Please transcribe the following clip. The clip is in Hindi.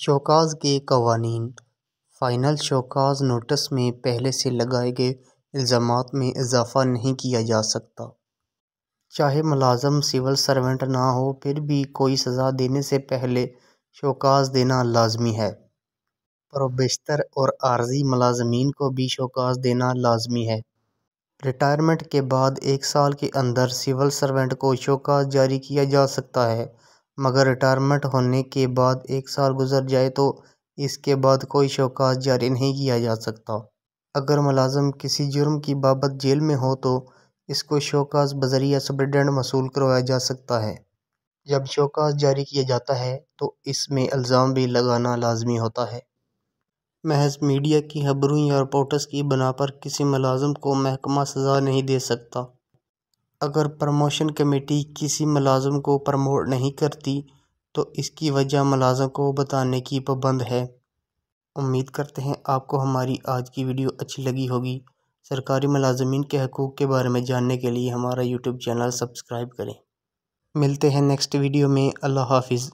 शोकाज के कवानीन फ़ाइनल शोकाज नोटिस में पहले से लगाए गए इल्ज़ाम में इजाफ़ा नहीं किया जा सकता चाहे मुलाज़म सिविल सर्वेंट ना हो फिर भी कोई सज़ा देने से पहले शोकाज देना लाजमी है प्रोबेस्तर और आर्जी मुलाजमीन को भी शोकाज देना लाजमी है रिटायरमेंट के बाद एक साल के अंदर सिविल सर्वेंट को शोकाज जारी किया जा सकता है मगर रिटायरमेंट होने के बाद एक साल गुज़र जाए तो इसके बाद कोई शवकाश जारी नहीं किया जा सकता अगर मुलाजम किसी जुर्म की बाबत जेल में हो तो इसको शवकाश बजरिया सुप्रिटेंडेंट मसूल करवाया जा सकता है जब शवकाश जारी किया जाता है तो इसमें इल्ज़ाम भी लगाना लाजमी होता है महज मीडिया की खबरों या रिपोर्टर्स की बना पर किसी मुलाजम को महकमा सजा नहीं दे सकता अगर प्रमोशन कमेटी किसी मुलाजम को प्रमोट नहीं करती तो इसकी वजह मुलाजम को बताने की पाबंद है उम्मीद करते हैं आपको हमारी आज की वीडियो अच्छी लगी होगी सरकारी मुलाजमीन के हकूक़ के बारे में जानने के लिए हमारा यूट्यूब चैनल सब्सक्राइब करें मिलते हैं नेक्स्ट वीडियो में अल्लाह हाफिज़